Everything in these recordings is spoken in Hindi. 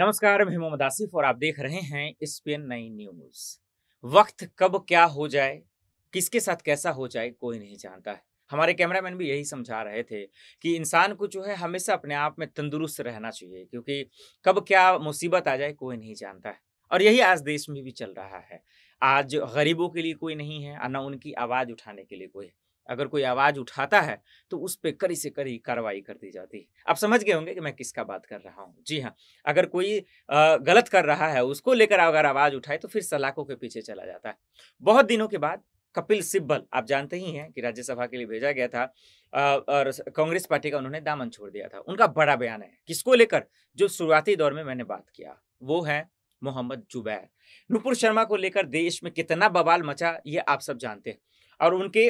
नमस्कार मैं मोहम्मद आसिफ और आप देख रहे हैं स्पेन नई न्यूज वक्त कब क्या हो जाए किसके साथ कैसा हो जाए कोई नहीं जानता है हमारे कैमरामैन भी यही समझा रहे थे कि इंसान को जो है हमेशा अपने आप में तंदुरुस्त रहना चाहिए क्योंकि कब क्या मुसीबत आ जाए कोई नहीं जानता है और यही आज देश में भी चल रहा है आज गरीबों के लिए कोई नहीं है और ना उनकी आवाज़ उठाने के लिए कोई है अगर कोई आवाज उठाता है तो उस पर कड़ी से कड़ी कार्रवाई कर दी जाती है आप समझ गए होंगे कि मैं किसका बात कर रहा हूँ जी हाँ अगर कोई गलत कर रहा है उसको लेकर अगर आवाज उठाए तो फिर सलाखों के पीछे चला जाता है बहुत दिनों के बाद कपिल सिब्बल आप जानते ही हैं कि राज्यसभा के लिए भेजा गया था और कांग्रेस पार्टी का उन्होंने दामन छोड़ दिया था उनका बड़ा बयान है किसको लेकर जो शुरुआती दौर में मैंने बात किया वो है मोहम्मद जुबैर नुपुर शर्मा को लेकर देश में कितना बवाल मचा ये आप सब जानते हैं और उनके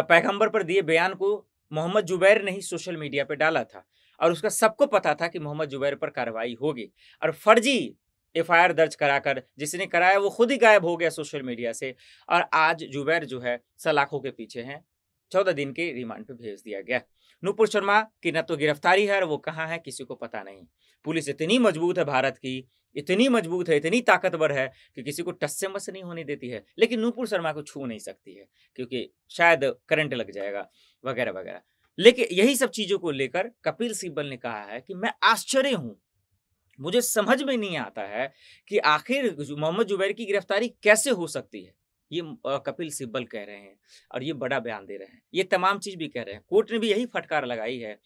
पैगंबर पर दिए बयान को मोहम्मद जुबैर ने ही सोशल मीडिया पर डाला था और उसका सबको पता था कि मोहम्मद जुबैर पर कार्रवाई होगी और फर्जी एफआईआर दर्ज कराकर जिसने कराया वो खुद ही गायब हो गया सोशल मीडिया से और आज जुबैर जो है सलाखों के पीछे हैं चौदह दिन के रिमांड पर भेज दिया गया नूपुर शर्मा की न तो गिरफ्तारी है और वो कहाँ है किसी को पता नहीं पुलिस इतनी मजबूत है भारत की इतनी मजबूत है इतनी ताकतवर है कि किसी को टस से मस नहीं होने देती है लेकिन नूपुर शर्मा को छू नहीं सकती है क्योंकि शायद करंट लग जाएगा वगैरह वगैरह लेकिन यही सब चीज़ों को लेकर कपिल सिब्बल ने कहा है कि मैं आश्चर्य हूँ मुझे समझ में नहीं आता है कि आखिर मोहम्मद जुबैर की गिरफ्तारी कैसे हो सकती है ये कपिल सिब्बल कह रहे हैं और ये बड़ा बयान दे रहे हैं ये तमाम चीज़ भी कह रहे हैं कोर्ट ने भी यही फटकार लगाई है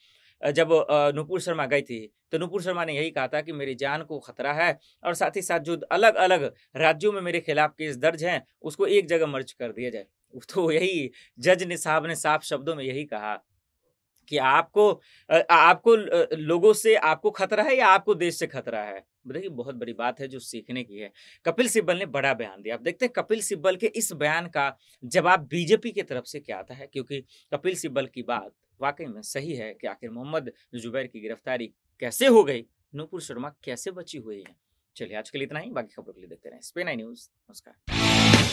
जब नूपुर शर्मा गई थी तो नूपुर शर्मा ने यही कहा था कि मेरी जान को खतरा है और साथ ही साथ जो अलग अलग राज्यों में मेरे खिलाफ केस दर्ज हैं उसको एक जगह मर्ज कर दिया जाए तो यही जज ने साहब ने साफ शब्दों में यही कहा कि आपको आपको लोगों से आपको खतरा है या आपको देश से खतरा है देखिए बहुत बड़ी बात है जो सीखने की है कपिल सिब्बल ने बड़ा बयान दिया आप देखते हैं कपिल सिब्बल के इस बयान का जवाब बीजेपी की तरफ से क्या आता है क्योंकि कपिल सिब्बल की बात वाकई में सही है कि आखिर मोहम्मद जुबैर की गिरफ्तारी कैसे हो गई नूपुर शर्मा कैसे बची हुई है चलिए आज के लिए इतना ही बाकी खबरों के लिए देखते रहे स्पेन आई न्यूज नमस्कार